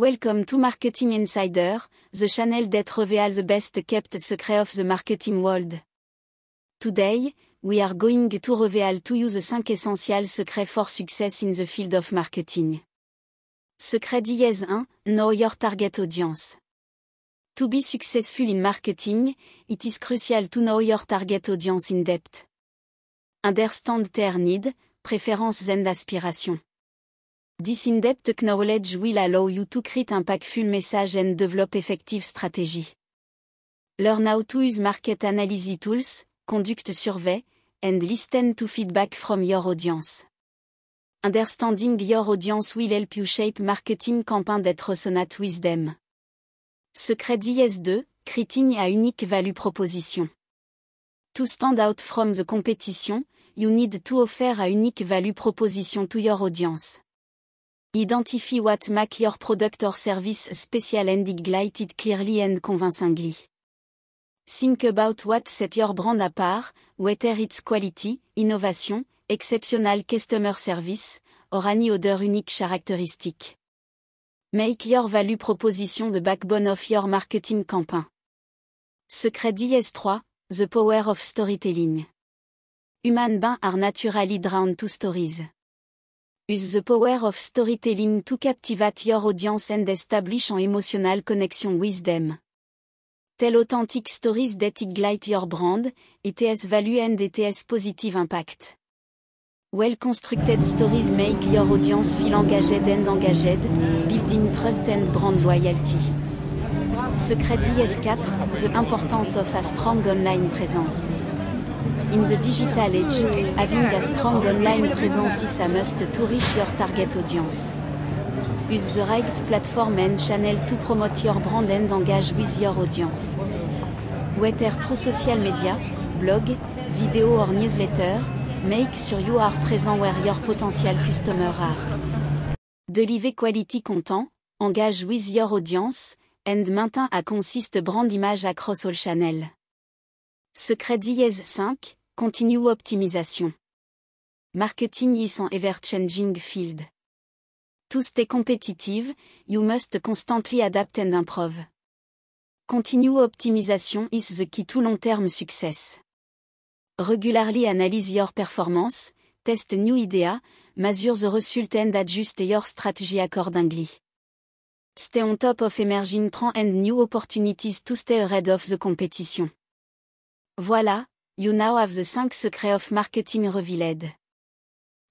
Welcome to Marketing Insider, the channel that reveals the best kept secret of the marketing world. Today, we are going to reveal to you the 5 essential secrets for success in the field of marketing. Secret 1, know your target audience. To be successful in marketing, it is crucial to know your target audience in depth. Understand their needs, preferences and aspirations. This in-depth knowledge will allow you to create impactful message and develop effective strategy. Learn how to use market analysis tools, conduct survey, and listen to feedback from your audience. Understanding your audience will help you shape marketing campaign that resonate with them. Secret IS2, creating a unique value proposition. To stand out from the competition, you need to offer a unique value proposition to your audience. Identify what make your product or service special and ignite it clearly and convincingly. Think about what set your brand apart, whether its quality, innovation, exceptional customer service, or any other unique characteristic. Make your value proposition the backbone of your marketing campaign. Secret DS3, The Power of Storytelling. Human beings are naturally drawn to stories. Use the power of storytelling to captivate your audience and establish an emotional connection with them. Tell authentic stories that ignite your brand, ETS value and ETS positive impact. Well-constructed stories make your audience feel engaged and engaged, building trust and brand loyalty. Secret IS4, The Importance of a Strong Online Presence. In the digital age, having a strong online presence is a must to reach your target audience. Use the right platform and channel to promote your brand and engage with your audience. Whether through social media, blog, video or newsletter, make sure you are present where your potential customers are. Deliver quality content, engage with your audience, and maintain a consistent brand image across all channels. Secret ds 5, Continue optimisation. Marketing is an ever-changing field. To stay competitive, you must constantly adapt and improve. Continue optimisation is the key to long-term success. Regularly analyze your performance, test new idea, measure the result and adjust your strategy accordingly. Stay on top of emerging trends and new opportunities to stay ahead of the competition. Voilà, You now have the 5 secrets of marketing revealed.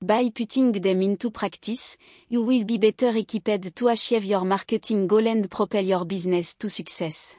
By putting them into practice, you will be better equipped to achieve your marketing goal and propel your business to success.